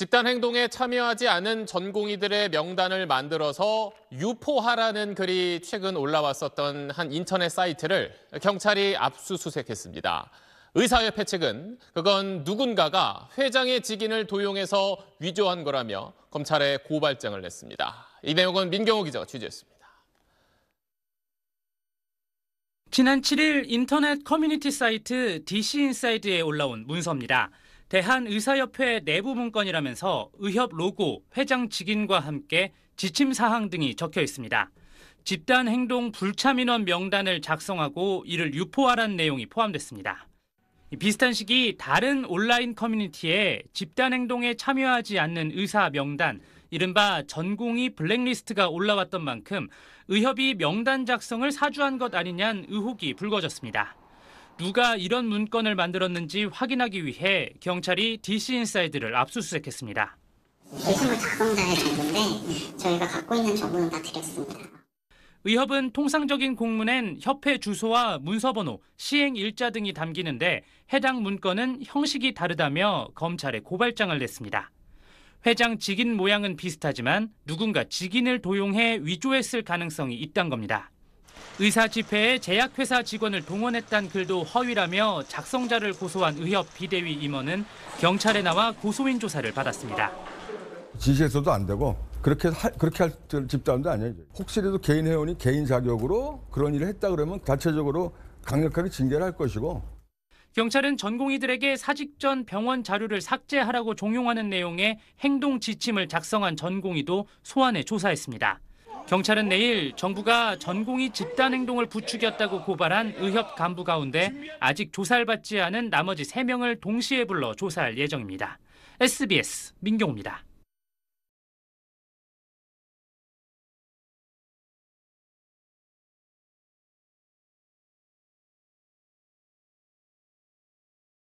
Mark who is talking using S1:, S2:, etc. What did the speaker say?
S1: 집단 행동에 참여하지 않은 전공의들의 명단을 만들어서 유포하라는 글이 최근 올라왔었던 한 인터넷 사이트를 경찰이 압수수색했습니다. 의사협회 측은 그건 누군가가 회장의 직인을 도용해서 위조한 거라며 검찰에 고발장을 냈습니다. 이 내용은 민경호 기자가 취재했습니다. 지난 7일 인터넷 커뮤니티
S2: 사이트 DC인사이드에 올라온 문서입니다. 대한의사협회 내부 문건이라면서 의협 로고, 회장 직인과 함께 지침 사항 등이 적혀 있습니다. 집단 행동 불참 인원 명단을 작성하고 이를 유포하라는 내용이 포함됐습니다. 비슷한 시기 다른 온라인 커뮤니티에 집단 행동에 참여하지 않는 의사 명단, 이른바 전공이 블랙리스트가 올라왔던 만큼 의협이 명단 작성을 사주한 것 아니냐는 의혹이 불거졌습니다. 누가 이런 문건을 만들었는지 확인하기 위해 경찰이 DC 인사이드를 압수수색했습니다. 의심을 가감당해 갔는데 저희가 갖고 있는 정보는 다 드렸습니다. 의협은 통상적인 공문엔 협회 주소와 문서번호, 시행 일자 등이 담기는데 해당 문건은 형식이 다르다며 검찰에 고발장을 냈습니다. 회장 직인 모양은 비슷하지만 누군가 직인을 도용해 위조했을 가능성이 있단 겁니다. 의사 집회에 제약회사 직원을 동원했단 글도 허위라며 작성자를 고소한 의협 비대위 임원은 경찰에 나와 고소인 조사를 받았습니다.
S3: 지시해서도 안 되고 그렇게 하, 그렇게 할 집단도 아니에요. 혹시라도 개인 회원이 개인 자격으로 그런 일을 했다 그러면 자체적으로 강력하게 징계를 할 것이고
S2: 경찰은 전공의들에게 사직 전 병원 자료를 삭제하라고 종용하는 내용의 행동 지침을 작성한 전공의도 소환해 조사했습니다. 경찰은 내일 정부가 전공이 집단 행동을 부추겼다고 고발한 의협 간부 가운데 아직 조사를 받지 않은 나머지 3명을 동시에 불러 조사할 예정입니다. SBS 민경우입니다.